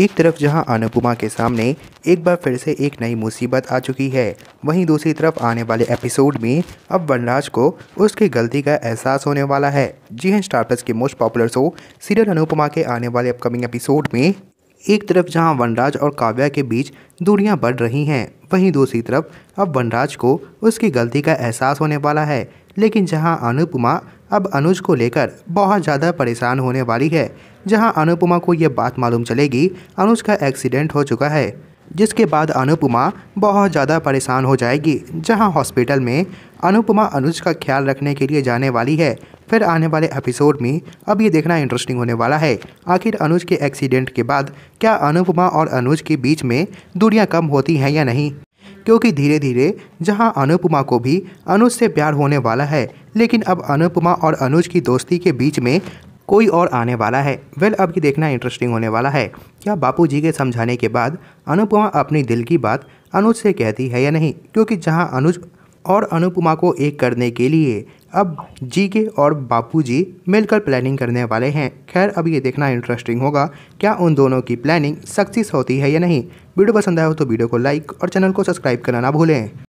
एक तरफ जहां अनुपमा के सामने एक बार फिर से एक नई मुसीबत आ चुकी है वहीं दूसरी तरफ आने वाले एपिसोड में अब वनराज को उसकी गलती का एहसास होने वाला है जी हाँ स्टार प्लस के most popular show serial Anupamaa के आने वाले अपकमिंग एपिसोड में एक तरफ जहां वनराज और काव्या के बीच दूरियां बढ़ रही हैं वहीं दूसरी तरफ अब वनराज को उसकी गलती का एहसास होने वाला है लेकिन जहां अनुपमा अब अनुज को लेकर बहुत ज़्यादा परेशान होने वाली है जहां अनुपमा को ये बात मालूम चलेगी अनुज का एक्सीडेंट हो चुका है जिसके बाद अनुपमा बहुत ज़्यादा परेशान हो जाएगी जहां हॉस्पिटल में अनुपमा अनुज का ख्याल रखने के लिए जाने वाली है फिर आने वाले एपिसोड में अब ये देखना इंटरेस्टिंग होने वाला है आखिर अनुज के एक्सीडेंट के बाद क्या अनुपमा और अनुज के बीच में दूरियाँ कम होती हैं या नहीं क्योंकि धीरे धीरे जहां अनुपमा को भी अनुज से प्यार होने वाला है लेकिन अब अनुपमा और अनुज की दोस्ती के बीच में कोई और आने वाला है वेल अब ये देखना इंटरेस्टिंग होने वाला है क्या बापूजी के समझाने के बाद अनुपमा अपनी दिल की बात अनुज से कहती है या नहीं क्योंकि जहाँ अनुज और अनुपमा को एक करने के लिए अब जीके और बापूजी मिलकर प्लानिंग करने वाले हैं खैर अब ये देखना इंटरेस्टिंग होगा क्या उन दोनों की प्लानिंग सक्सेस होती है या नहीं वीडियो पसंद आया हो तो वीडियो को लाइक और चैनल को सब्सक्राइब करना ना भूलें